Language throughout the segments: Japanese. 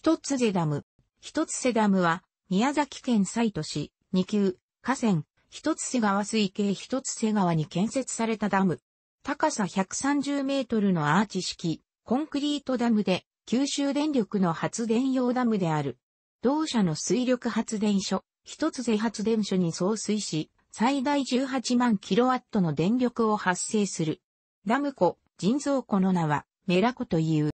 一つ瀬ダム。一つ瀬ダムは、宮崎県西都市、二級、河川、一つ瀬川水系一つ瀬川に建設されたダム。高さ130メートルのアーチ式、コンクリートダムで、九州電力の発電用ダムである。同社の水力発電所、一つ瀬発電所に送水し、最大18万キロワットの電力を発生する。ダム湖、人造湖の名は、メラ湖という。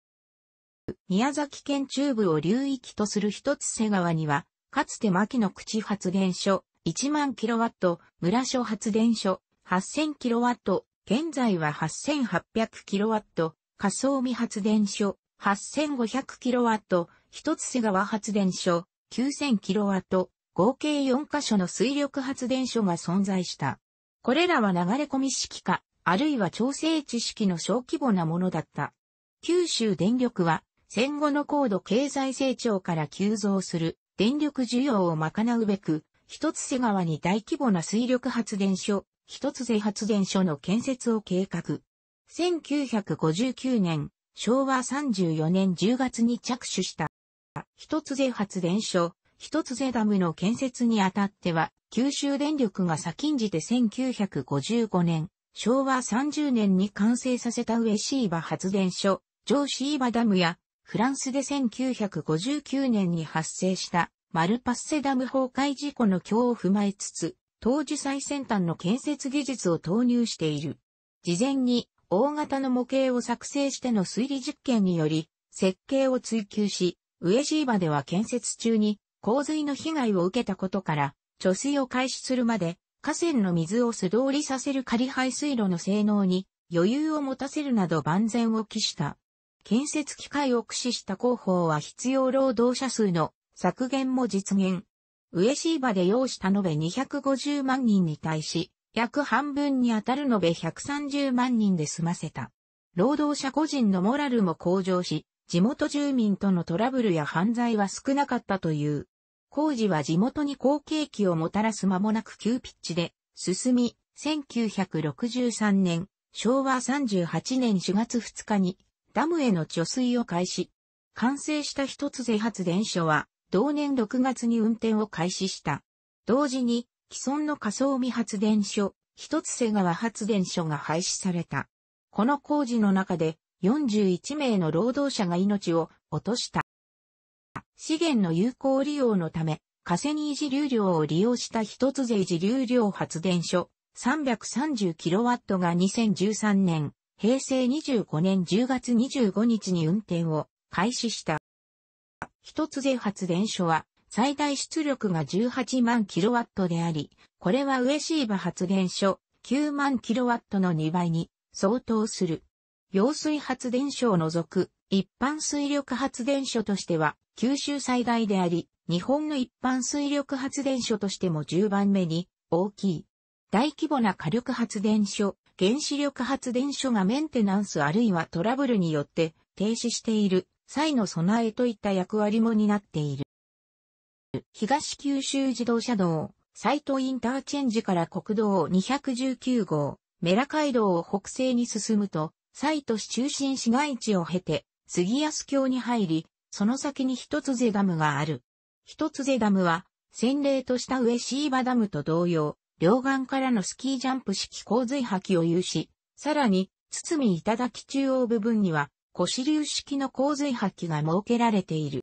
宮崎県中部を流域とする一つ瀬川には、かつて牧野口発電所、1万キロワット、村所発電所、8000キロワット、現在は8800キロワット、仮想未発電所、8500キロワット、一つ瀬川発電所、9000キロワット、合計4カ所の水力発電所が存在した。これらは流れ込み式か、あるいは調整知識の小規模なものだった。九州電力は戦後の高度経済成長から急増する電力需要を賄うべく、一つ瀬川に大規模な水力発電所、一つ瀬発電所の建設を計画。1959年、昭和34年10月に着手した。一つ瀬発電所、一つ瀬ダムの建設にあたっては、九州電力が先んじて1955年、昭和30年に完成させた上シーバ発電所、上シーバダムやフランスで1959年に発生したマルパッセダム崩壊事故の今日を踏まえつつ、当時最先端の建設技術を投入している。事前に大型の模型を作成しての推理実験により、設計を追求し、ウエジーバでは建設中に洪水の被害を受けたことから、貯水を開始するまで河川の水を素通りさせる仮排水路の性能に余裕を持たせるなど万全を期した。建設機械を駆使した広報は必要労働者数の削減も実現。上シーバで意した延べ250万人に対し、約半分に当たる延べ130万人で済ませた。労働者個人のモラルも向上し、地元住民とのトラブルや犯罪は少なかったという。工事は地元に好景気をもたらす間もなく急ピッチで進み、1963年、昭和38年4月2日にダムへの貯水を開始。完成した一つ税発電所は、同年6月に運転を開始した。同時に、既存の仮想未発電所、一つ瀬川発電所が廃止された。この工事の中で、41名の労働者が命を落とした。資源の有効利用のため、カセニー流量を利用した一つ税持流量発電所 330kW が2013年平成25年10月25日に運転を開始した。一つで発電所は最大出力が18万 kW であり、これは上シーバ発電所9万 kW の2倍に相当する。揚水発電所を除く一般水力発電所としては九州最大であり、日本の一般水力発電所としても10番目に大きい。大規模な火力発電所原子力発電所がメンテナンスあるいはトラブルによって停止している際の備えといった役割も担っている。東九州自動車道、斎藤インターチェンジから国道219号、メラ街道を北西に進むと、西都市中心市街地を経て、杉安橋に入り、その先に一つ瀬ダムがある。一つ瀬ダムは、先例とした上椎葉ダムと同様、両岸からのスキージャンプ式洪水波を有し、さらに、堤頂中央部分には、古支流式の洪水波が設けられている。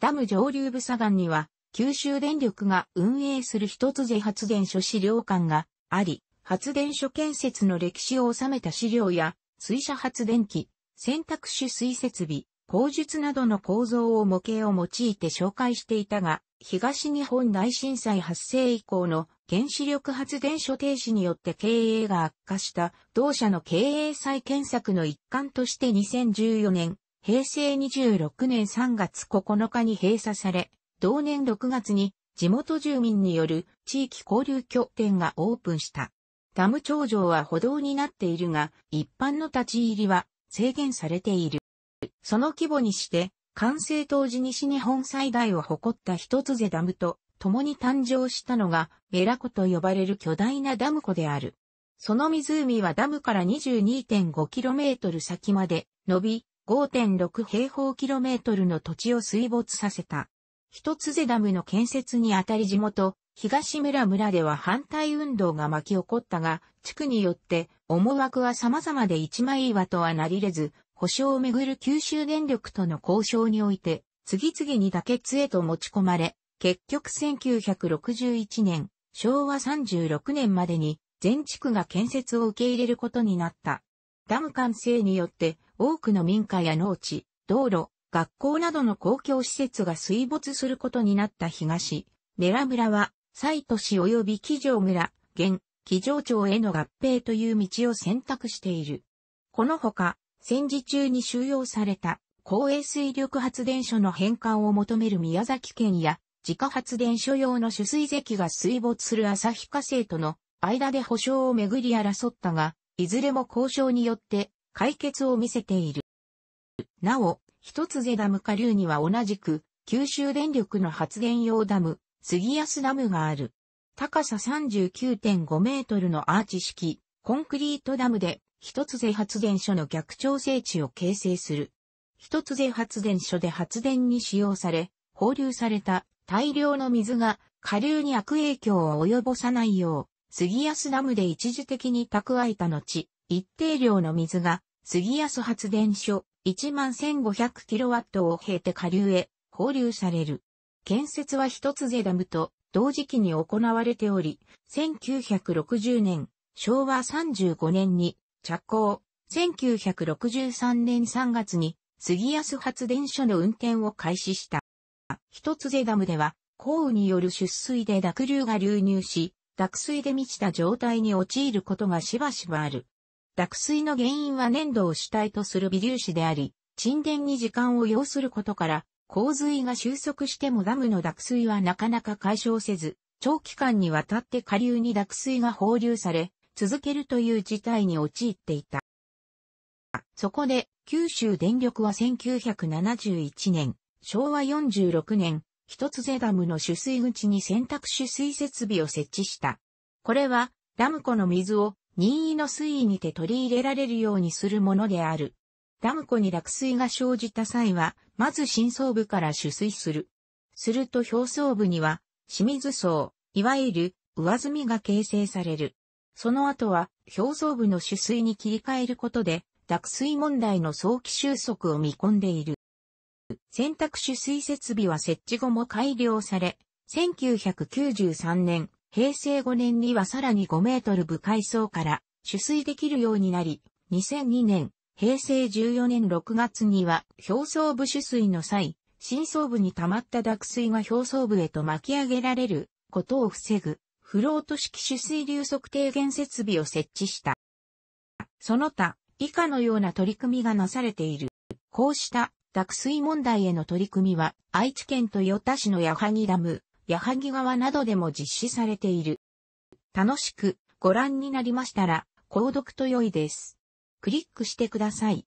ダム上流部左岸には、九州電力が運営する一つで発電所資料館があり、発電所建設の歴史を収めた資料や、水車発電機、選択手、水設備、工術などの構造を模型を用いて紹介していたが、東日本大震災発生以降の原子力発電所停止によって経営が悪化した同社の経営再建策の一環として2014年、平成26年3月9日に閉鎖され、同年6月に地元住民による地域交流拠点がオープンした。ダム頂上は歩道になっているが、一般の立ち入りは制限されている。その規模にして完成当時西日本最大を誇った一つ瀬ダムと共に誕生したのがメラ湖と呼ばれる巨大なダム湖である。その湖はダムから 22.5km 先まで伸び、5.6平方キロメートルの土地を水没させた。一つ瀬ダムの建設にあたり地元、東村村では反対運動が巻き起こったが、地区によって思惑は様々で一枚岩とはなりれず、保障をめぐる九州電力との交渉において、次々に妥結へと持ち込まれ、結局1961年、昭和36年までに全地区が建設を受け入れることになった。ダム完成によって多くの民家や農地、道路、学校などの公共施設が水没することになった東、ネラ村は、西都市及び木城村、現、木城町への合併という道を選択している。このほか、戦時中に収容された公営水力発電所の返還を求める宮崎県や自家発電所用の取水石が水没する旭化成との間で保証をめぐり争ったが、いずれも交渉によって解決を見せている。なお、一つ瀬ダム下流には同じく九州電力の発電用ダム、杉安ダムがある。高さ39.5メートルのアーチ式、コンクリートダムで一つ税発電所の逆調整値を形成する。一つ税発電所で発電に使用され、放流された大量の水が下流に悪影響を及ぼさないよう、杉安ダムで一時的に蓄えた後、一定量の水が杉安発電所 11,500kW を経て下流へ放流される。建設は一つ税ダムと同時期に行われており、1960年、昭和35年に着工、1963年3月に杉安発電所の運転を開始した。一つ瀬ダムでは、降雨による出水で濁流が流入し、濁水で満ちた状態に陥ることがしばしばある。濁水の原因は粘土を主体とする微粒子であり、沈殿に時間を要することから、洪水が収束してもダムの濁水はなかなか解消せず、長期間にわたって下流に濁水が放流され、続けるという事態に陥っていた。そこで、九州電力は1971年、昭和46年、一つ瀬ダムの取水口に選択取水設備を設置した。これは、ダム湖の水を任意の水位にて取り入れられるようにするものである。ダム湖に落水が生じた際は、まず深層部から取水する。すると表層部には、清水層、いわゆる上積みが形成される。その後は表層部の取水に切り替えることで、脱水問題の早期収束を見込んでいる。洗濯取水設備は設置後も改良され、1993年、平成5年にはさらに5メートル部海層から取水できるようになり、2002年、平成14年6月には表層部取水の際、深層部に溜まった脱水が表層部へと巻き上げられることを防ぐフロート式取水流測定源設備を設置した。その他、以下のような取り組みがなされている。こうした脱水問題への取り組みは、愛知県豊田市の矢作ダム、矢作川などでも実施されている。楽しくご覧になりましたら、購読と良いです。クリックしてください。